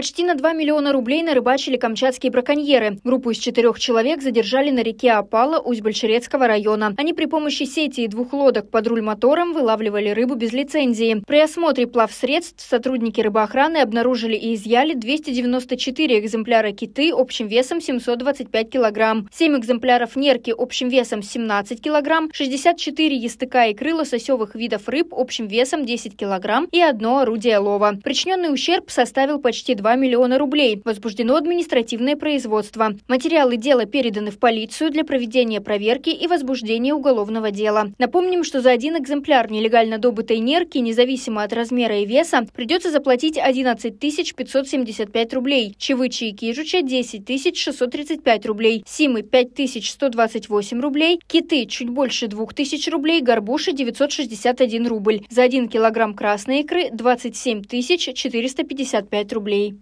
Почти на 2 миллиона рублей нарыбачили камчатские браконьеры. Группу из четырех человек задержали на реке Апала Усть-Бальшерецкого района. Они при помощи сети и двух лодок под руль мотором вылавливали рыбу без лицензии. При осмотре плавсредств сотрудники рыбоохраны обнаружили и изъяли 294 экземпляра киты общим весом 725 килограмм, 7 экземпляров нерки общим весом 17 килограмм, 64 ястыка и крыла сосевых видов рыб общим весом 10 килограмм и одно орудие лова. Причиненный ущерб составил почти 2 2 миллиона рублей. Возбуждено административное производство. Материалы дела переданы в полицию для проведения проверки и возбуждения уголовного дела. Напомним, что за один экземпляр нелегально добытой нерки, независимо от размера и веса, придется заплатить 11 575 рублей, чевычи и кижуча – 10 635 рублей, симы – 5128 рублей, киты – чуть больше 2000 рублей, горбуши – 961 рубль. За один килограмм красной икры – 27 455 рублей.